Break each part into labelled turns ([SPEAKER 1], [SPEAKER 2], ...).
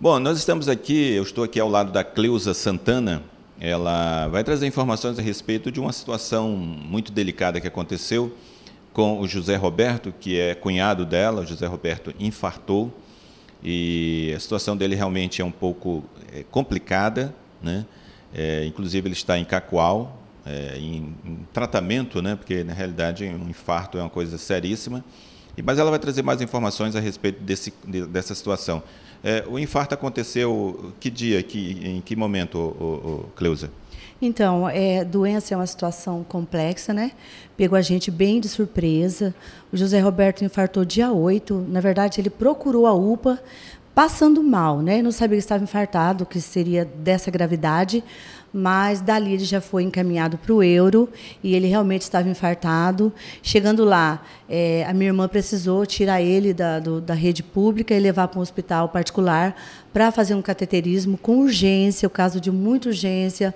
[SPEAKER 1] Bom, nós estamos aqui, eu estou aqui ao lado da Cleusa Santana. Ela vai trazer informações a respeito de uma situação muito delicada que aconteceu com o José Roberto, que é cunhado dela. O José Roberto infartou e a situação dele realmente é um pouco eh, complicada, né? É, inclusive ele está em Cacoal, é, em, em, tratamento, né? Porque na realidade um infarto é uma coisa seríssima. Mas ela vai trazer mais informações a respeito desse, dessa situação. É, o infarto aconteceu que dia, que, em que momento, o, o Cleusa?
[SPEAKER 2] Então, é, doença é uma situação complexa, né? Pegou a gente bem de surpresa. O José Roberto infartou dia 8. Na verdade, ele procurou a UPA passando mal, né? Não sabia que estava infartado, que seria dessa gravidade mas dali ele já foi encaminhado para o euro e ele realmente estava infartado. Chegando lá, é, a minha irmã precisou tirar ele da, do, da rede pública e levar para um hospital particular para fazer um cateterismo com urgência, o caso de muita urgência,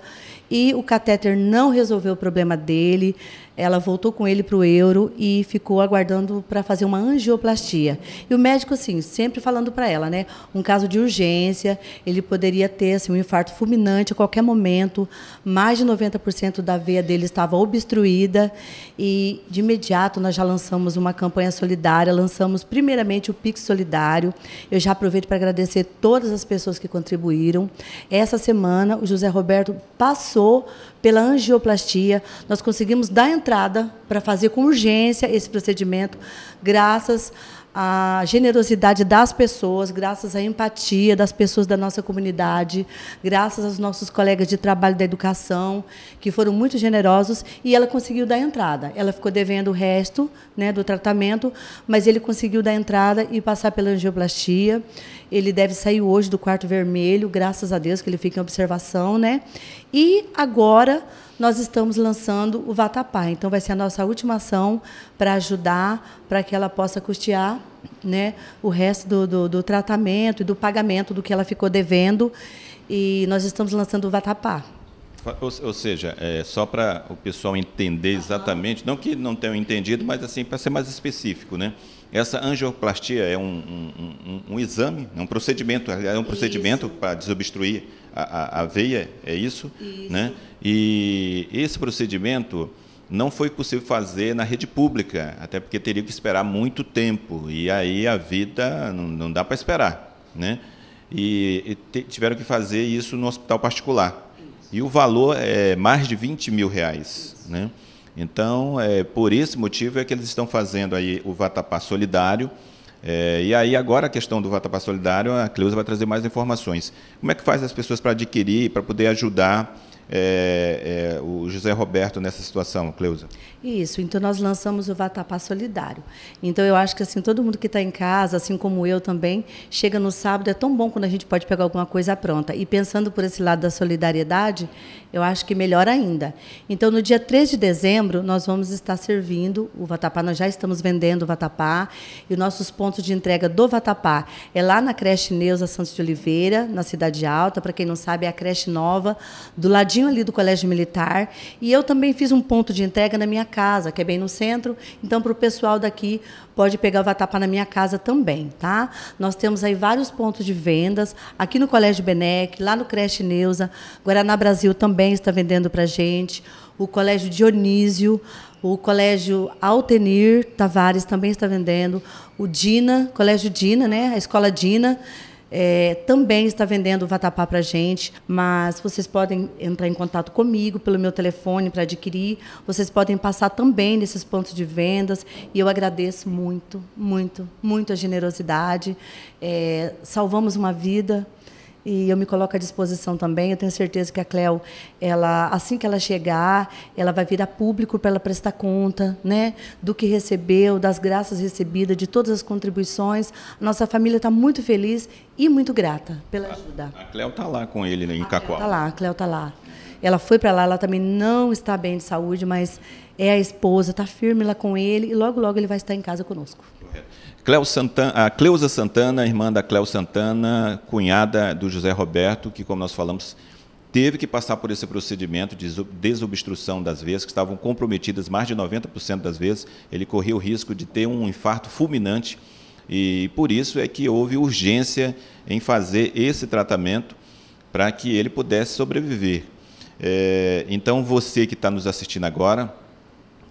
[SPEAKER 2] e o catéter não resolveu o problema dele. Ela voltou com ele para o euro e ficou aguardando para fazer uma angioplastia. E o médico, assim, sempre falando para ela, né? Um caso de urgência, ele poderia ter assim, um infarto fulminante a qualquer momento, mais de 90% da veia dele estava obstruída. E de imediato nós já lançamos uma campanha solidária, lançamos primeiramente o Pix Solidário. Eu já aproveito para agradecer toda todas as pessoas que contribuíram. Essa semana, o José Roberto passou pela angioplastia. Nós conseguimos dar entrada para fazer com urgência esse procedimento, graças à generosidade das pessoas, graças à empatia das pessoas da nossa comunidade, graças aos nossos colegas de trabalho da educação, que foram muito generosos, e ela conseguiu dar entrada. Ela ficou devendo o resto né, do tratamento, mas ele conseguiu dar entrada e passar pela angioplastia. Ele deve sair hoje do quarto vermelho, graças a Deus que ele fica em observação, né? E agora nós estamos lançando o Vatapá. Então vai ser a nossa última ação para ajudar, para que ela possa custear né, o resto do, do, do tratamento e do pagamento do que ela ficou devendo. E nós estamos lançando o Vatapá.
[SPEAKER 1] Ou, ou seja, é, só para o pessoal entender exatamente, não que não tenham entendido, mas assim, para ser mais específico, né? Essa angioplastia é um, um, um, um exame, é um procedimento, é um procedimento para desobstruir a, a, a, veia, é isso, né? isso? Né? E esse procedimento não foi possível fazer na rede pública, até porque teria que esperar muito tempo, e aí a vida não, não dá para esperar, né? E, e tiveram que fazer isso no hospital particular e o valor é mais de 20 mil reais. Né? Então, é, por esse motivo é que eles estão fazendo aí o Vatapá Solidário. É, e aí agora a questão do Vatapá Solidário, a Cleusa vai trazer mais informações. Como é que faz as pessoas para adquirir, para poder ajudar é, é, o José Roberto nessa situação, Cleusa?
[SPEAKER 2] Isso, então nós lançamos o Vatapá Solidário. Então eu acho que assim, todo mundo que está em casa, assim como eu também, chega no sábado, é tão bom quando a gente pode pegar alguma coisa pronta. E pensando por esse lado da solidariedade, eu acho que melhor ainda. Então no dia 3 de dezembro, nós vamos estar servindo o Vatapá, nós já estamos vendendo o Vatapá, e nossos pontos de entrega do Vatapá é lá na creche Neuza Santos de Oliveira, na Cidade Alta, para quem não sabe, é a creche nova do lado ladinho ali do Colégio Militar. E eu também fiz um ponto de entrega na minha casa, que é bem no centro. Então, para o pessoal daqui, pode pegar o Vatapá na minha casa também, tá? Nós temos aí vários pontos de vendas, aqui no Colégio Benec, lá no Creche Neuza, Guaraná Brasil também está vendendo para gente, o Colégio Dionísio, o Colégio Altenir Tavares também está vendendo, o Dina, Colégio Dina, né? A Escola Dina, é, também está vendendo o vatapá para gente, mas vocês podem entrar em contato comigo pelo meu telefone para adquirir. Vocês podem passar também nesses pontos de vendas e eu agradeço muito, muito, muito a generosidade. É, salvamos uma vida e eu me coloco à disposição também. Eu tenho certeza que a Cleo, ela, assim que ela chegar, ela vai vir a público para ela prestar conta, né, do que recebeu, das graças recebidas, de todas as contribuições. Nossa família está muito feliz e muito grata pela ajuda. A, a Cleo está
[SPEAKER 1] lá com ele né, em tá Cacoal. Está lá,
[SPEAKER 2] a Cleo está lá. Ela foi para lá, ela também não está bem de saúde, mas é a esposa, está firme lá com ele e logo, logo ele vai estar em casa conosco. Correto.
[SPEAKER 1] Cleo Santana, a Cleusa Santana, irmã da Cleo Santana, cunhada do José Roberto, que, como nós falamos, teve que passar por esse procedimento de desobstrução das veias, que estavam comprometidas mais de 90% das vezes. Ele corria o risco de ter um infarto fulminante e por isso é que houve urgência em fazer esse tratamento para que ele pudesse sobreviver. É, então, você que está nos assistindo agora,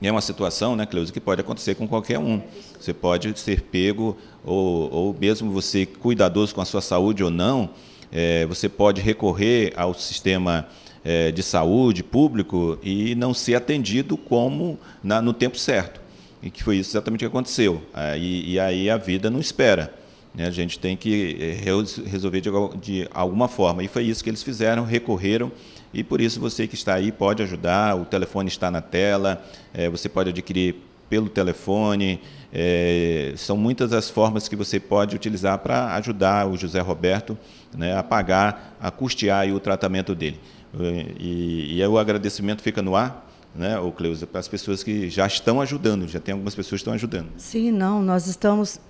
[SPEAKER 1] é uma situação, né, Cleusa, que pode acontecer com qualquer um. Você pode ser pego, ou, ou mesmo você cuidadoso com a sua saúde ou não, é, você pode recorrer ao sistema é, de saúde público e não ser atendido como na, no tempo certo. E que foi isso exatamente que aconteceu. e aí a vida não espera. Né? A gente tem que eh, resolver de, de alguma forma. E foi isso que eles fizeram, recorreram e por isso você que está aí pode ajudar, o telefone está na tela, é, você pode adquirir pelo telefone, é, são muitas as formas que você pode utilizar para ajudar o José Roberto né, a pagar, a custear o tratamento dele. E, e o agradecimento fica no ar né, Cleusa, para as pessoas que já estão ajudando, já tem algumas pessoas que estão ajudando.
[SPEAKER 2] Sim, não, nós estamos,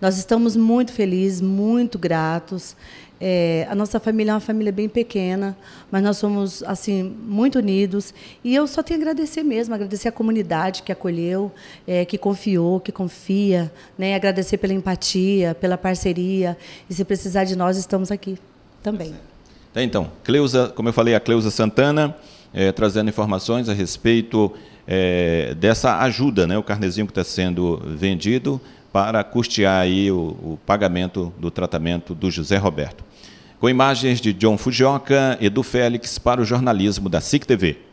[SPEAKER 2] nós estamos muito felizes, muito gratos. É, a nossa família é uma família bem pequena, mas nós somos assim muito unidos. E eu só tenho a agradecer mesmo, agradecer a comunidade que acolheu, é, que confiou, que confia, né? Agradecer pela empatia, pela parceria. E se precisar de nós, estamos aqui também.
[SPEAKER 1] Tá, então, Cleusa, como eu falei, a Cleusa Santana é, trazendo informações a respeito é, dessa ajuda, né, o carnezinho que está sendo vendido para custear aí o, o pagamento do tratamento do José Roberto. Com imagens de John Fujioka, e do Félix, para o jornalismo da SIC TV.